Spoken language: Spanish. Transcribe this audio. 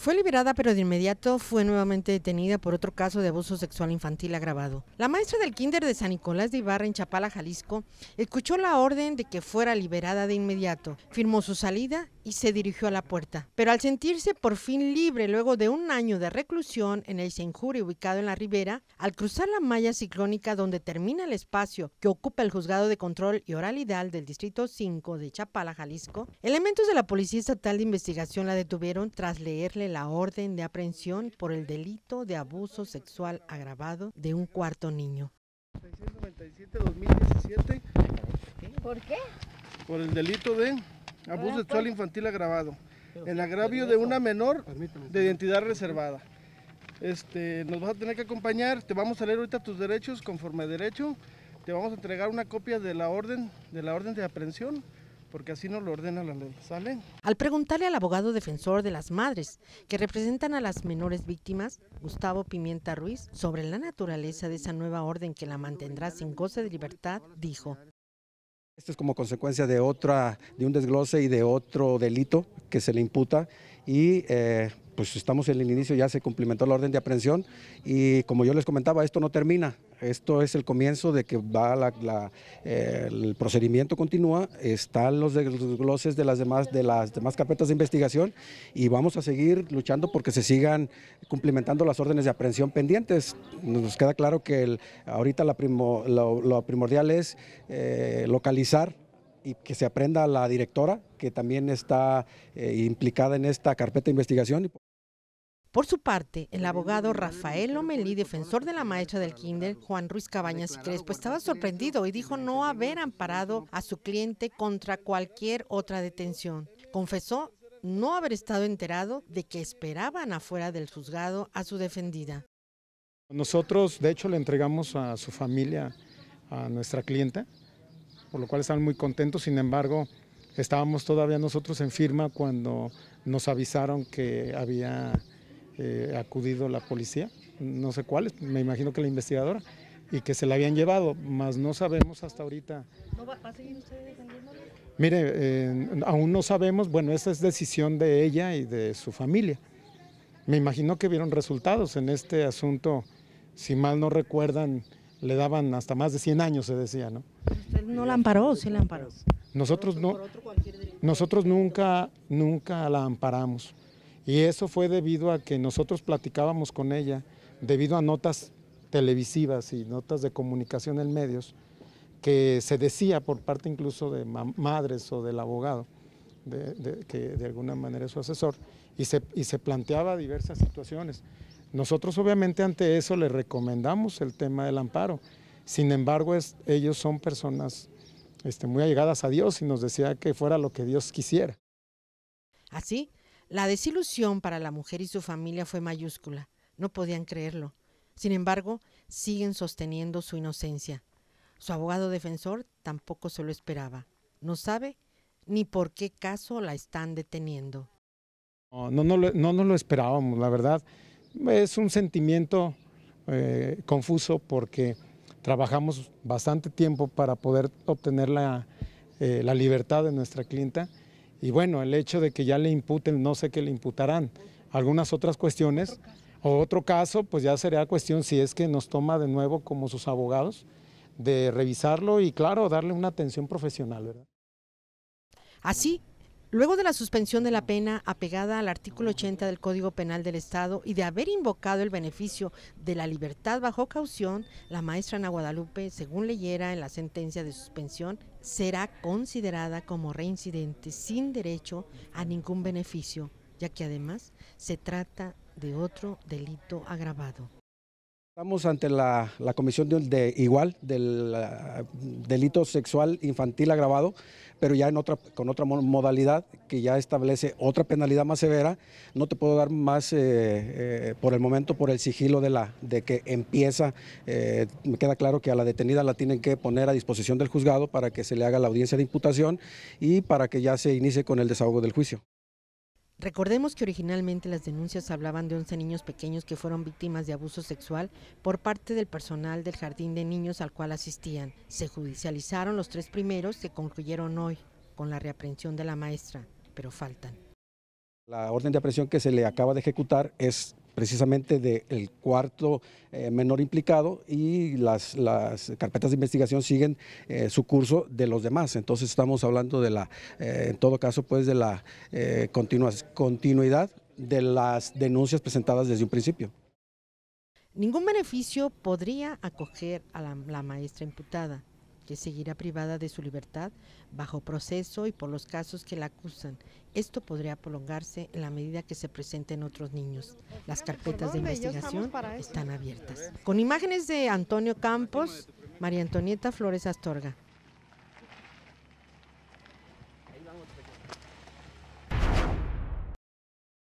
Fue liberada, pero de inmediato fue nuevamente detenida por otro caso de abuso sexual infantil agravado. La maestra del kinder de San Nicolás de Ibarra en Chapala, Jalisco, escuchó la orden de que fuera liberada de inmediato, firmó su salida se dirigió a la puerta. Pero al sentirse por fin libre luego de un año de reclusión en el Senjuri ubicado en la ribera, al cruzar la malla ciclónica donde termina el espacio que ocupa el juzgado de control y oralidad del Distrito 5 de Chapala, Jalisco, elementos de la Policía Estatal de Investigación la detuvieron tras leerle la orden de aprehensión por el delito de abuso sexual agravado de un cuarto niño. ¿Por qué? Por el delito de Abuso ah, sexual pues. infantil agravado. El agravio de una menor de identidad reservada. Este, nos vas a tener que acompañar, te vamos a leer ahorita tus derechos conforme a derecho, te vamos a entregar una copia de la orden, de la orden de aprehensión, porque así nos lo ordena la ley. ¿Sale? Al preguntarle al abogado defensor de las madres que representan a las menores víctimas, Gustavo Pimienta Ruiz, sobre la naturaleza de esa nueva orden que la mantendrá sin goce de libertad, dijo. Esto es como consecuencia de otra, de un desglose y de otro delito que se le imputa y eh, pues estamos en el inicio, ya se cumplimentó la orden de aprehensión y como yo les comentaba, esto no termina, esto es el comienzo de que va eh, el procedimiento continúa, están los desgloses de las, demás, de las demás carpetas de investigación y vamos a seguir luchando porque se sigan cumplimentando las órdenes de aprehensión pendientes. Nos queda claro que ahorita lo, primordial es eh, localizar y que se aprenda a la directora que también está eh, implicada en esta carpeta de investigación. Por su parte, el abogado Rafael Lomelí, defensor de la maestra del kinder, Juan Ruiz Cabañas y Crespo, estaba sorprendido y dijo no haber amparado a su cliente contra cualquier otra detención. Confesó no haber estado enterado de que esperaban afuera del juzgado a su defendida. Nosotros, de hecho, le entregamos a su familia, a nuestra clienta, por lo cual están muy contentos, sin embargo, estábamos todavía nosotros en firma cuando nos avisaron que había eh, acudido la policía, no sé cuáles, me imagino que la investigadora, y que se la habían llevado, más no sabemos hasta ahorita. va, a seguir usted Mire, eh, aún no sabemos, bueno, esa es decisión de ella y de su familia. Me imagino que vieron resultados en este asunto, si mal no recuerdan, le daban hasta más de 100 años, se decía, ¿no? ¿Usted no la amparó sí la amparó? Nosotros, no, nosotros nunca, nunca la amparamos. Y eso fue debido a que nosotros platicábamos con ella, debido a notas televisivas y notas de comunicación en medios, que se decía por parte incluso de madres o del abogado, que de alguna manera es su asesor, y se, planteaba diversas situaciones. Nosotros obviamente ante eso le recomendamos el tema del amparo, sin embargo ellos son personas este, muy allegadas a Dios y nos decía que fuera lo que Dios quisiera. Así, ¿Ah, la desilusión para la mujer y su familia fue mayúscula. No podían creerlo. Sin embargo, siguen sosteniendo su inocencia. Su abogado defensor tampoco se lo esperaba. No sabe ni por qué caso la están deteniendo. No, no, nos lo esperábamos, la verdad. Es un sentimiento eh, confuso porque trabajamos bastante tiempo para poder obtener la eh, libertad de nuestra clienta y bueno, el hecho de que ya le imputen, no sé qué le imputarán, algunas otras cuestiones, o otro caso, pues ya sería cuestión si es que nos toma de nuevo como sus abogados, de revisarlo y claro, darle una atención profesional. ¿verdad? Así Luego de la suspensión de la pena apegada al artículo 80 del Código Penal del Estado y de haber invocado el beneficio de la libertad bajo caución, la maestra Ana Guadalupe, según leyera en la sentencia de suspensión, será considerada como reincidente sin derecho a ningún beneficio, ya que además se trata de otro delito agravado. Estamos ante la, comisión de, igual del ah, delito sexual infantil agravado pero ya en otra, con otra modalidad que ya establece otra penalidad más severa. No te puedo dar más eh, eh, por el momento por el sigilo de, la, de que empieza. Eh, me queda claro que a la detenida la tienen que poner a disposición del juzgado para que se le haga la audiencia de imputación y para que ya se inicie con el desahogo del juicio. Recordemos que originalmente las denuncias hablaban de 11 niños pequeños que fueron víctimas de abuso sexual por parte del personal del jardín de niños al cual asistían. Se judicializaron los tres primeros que concluyeron hoy con la reaprensión de la maestra, pero faltan. La orden de aprehensión que se le acaba de ejecutar es precisamente del cuarto eh, menor implicado y las, carpetas de investigación siguen eh, su curso de los demás. Entonces estamos hablando de la, eh, en todo caso, pues de la continua, continuidad de las denuncias presentadas desde un principio. Ningún beneficio podría acoger a la maestra imputada que seguirá privada de su libertad bajo proceso y por los casos que la acusan. Esto podría prolongarse en la medida que se presenten otros niños. Las carpetas de investigación están abiertas. Con imágenes de Antonio Campos, María Antonieta Flores Astorga.